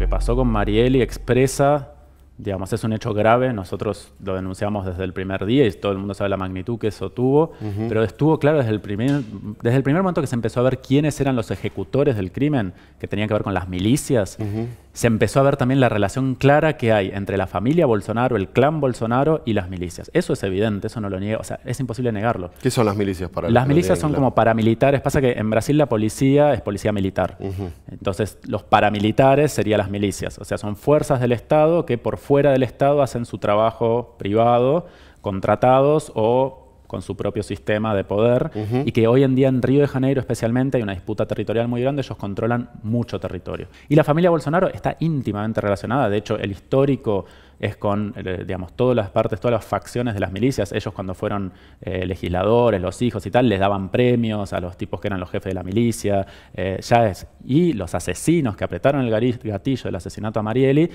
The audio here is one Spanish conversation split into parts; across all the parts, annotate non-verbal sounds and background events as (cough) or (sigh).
que pasó con Marieli expresa, digamos, es un hecho grave, nosotros lo denunciamos desde el primer día y todo el mundo sabe la magnitud que eso tuvo, pero estuvo claro desde el, primer, desde el primer momento que se empezó a ver quiénes eran los ejecutores del crimen, que tenían que ver con las milicias se empezó a ver también la relación clara que hay entre la familia Bolsonaro, el clan Bolsonaro y las milicias. Eso es evidente, eso no lo niego, o sea, es imposible negarlo. ¿Qué son las milicias para Las milicias son como paramilitares, pasa que en Brasil la policía es policía militar. Entonces, los paramilitares serían las milicias, o sea, son fuerzas del Estado que por fuera del Estado hacen su trabajo privado, contratados o con su propio sistema de poder y que hoy en día en Río de Janeiro especialmente hay una disputa territorial muy grande, ellos controlan mucho territorio. Y la familia Bolsonaro está íntimamente relacionada, de hecho el histórico es con, eh, digamos, todas las partes, todas las facciones de las milicias. Ellos cuando fueron eh, legisladores, los hijos y tal, les daban premios a los tipos que eran los jefes de la milicia. Eh, ya es. Y los asesinos que apretaron el gatillo del asesinato a Marieli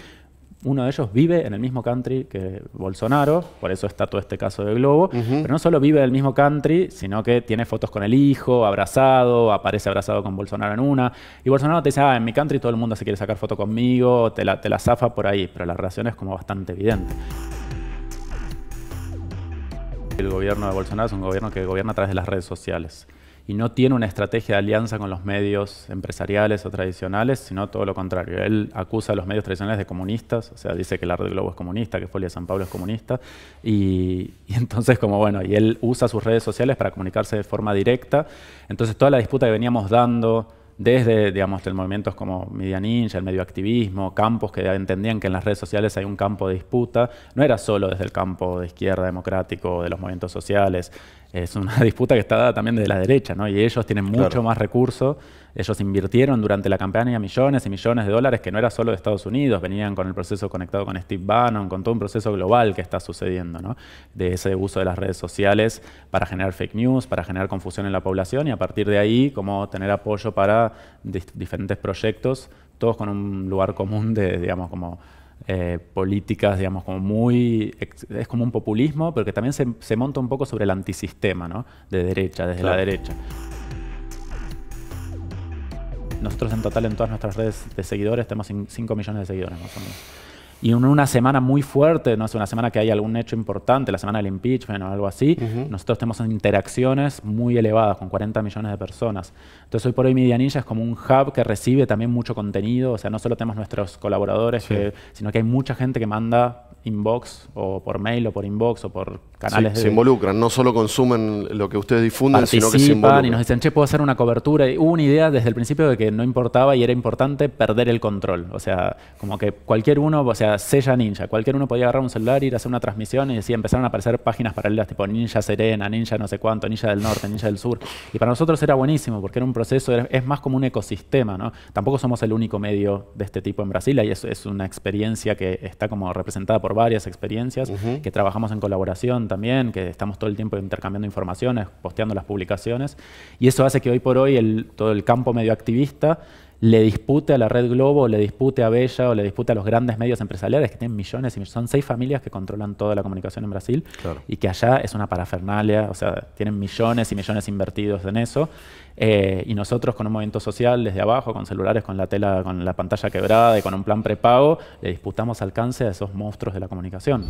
uno de ellos vive en el mismo country que Bolsonaro, por eso está todo este caso de Globo, pero no solo vive en el mismo country, sino que tiene fotos con el hijo, abrazado, aparece abrazado con Bolsonaro en una, y Bolsonaro te dice, ah, en mi country todo el mundo se quiere sacar foto conmigo, te la, zafa por ahí, pero la relación es como bastante evidente. El gobierno de Bolsonaro es un gobierno que gobierna a través de las redes sociales y no tiene una estrategia de alianza con los medios empresariales o tradicionales, sino todo lo contrario. Él acusa a los medios tradicionales de comunistas, o sea, dice que la Red Globo es comunista, que Folia de San Pablo es comunista, y, entonces como bueno, y él usa sus redes sociales para comunicarse de forma directa, entonces toda la disputa que veníamos dando desde, digamos, movimientos como Media Ninja, el medio activismo, campos que entendían que en las redes sociales hay un campo de disputa, no era solo desde el campo de izquierda democrático, de los movimientos sociales, es una (laughs) disputa que está dada también de la derecha, ¿no? Y ellos tienen mucho más recursos. Ellos invirtieron durante la campaña millones y millones de dólares, que no era solo de Estados Unidos, venían con el proceso conectado con Steve Bannon, con todo un proceso global que está sucediendo, ¿no? De ese uso de las redes sociales para generar fake news, para generar confusión en la población y a partir de ahí, como tener apoyo para diferentes proyectos, todos con un lugar común de, digamos, como eh, políticas, digamos, como muy... es como un populismo, pero que también se, monta un poco sobre el antisistema, ¿no? De derecha, desde la derecha. Nosotros en total en todas nuestras redes de seguidores tenemos 5 millones de seguidores más o menos y en una semana muy fuerte, no es una semana que hay algún hecho importante, la semana del impeachment o algo así, nosotros tenemos interacciones muy elevadas con 40 millones de personas. Entonces hoy por hoy Medianilla es como un hub que recibe también mucho contenido, o sea, no solo tenemos nuestros colaboradores, sino que hay mucha gente que manda inbox o por mail o por inbox o por se involucran, no solo consumen lo que ustedes difunden, sino que se involucran. Y nos dicen, che, puedo hacer una cobertura. Y hubo una idea desde el principio de que no importaba y era importante perder el control. O sea, como que cualquier uno, o sea, Sella Ninja, cualquier uno podía agarrar un celular, ir a hacer una transmisión y así empezaron a aparecer páginas paralelas tipo Ninja Serena, Ninja no sé cuánto, Ninja del Norte, Ninja del Sur. Y para nosotros era buenísimo porque era un proceso, es más como un ecosistema, ¿no? Tampoco somos el único medio de este tipo en Brasil y es, es una experiencia que está como representada por varias experiencias que trabajamos en colaboración que estamos todo el tiempo intercambiando informaciones, posteando las publicaciones, y eso hace que hoy por hoy el, todo el campo medio activista le dispute a la Red Globo, le dispute a Bella, o le dispute a los grandes medios empresariales que tienen millones y millones. Son seis familias que controlan toda la comunicación en Brasil y que allá es una parafernalia, o sea, tienen millones y millones invertidos en eso. Eh, y nosotros con un movimiento social desde abajo, con celulares, con la tela, con la pantalla quebrada y con un plan prepago, le disputamos alcance a esos monstruos de la comunicación.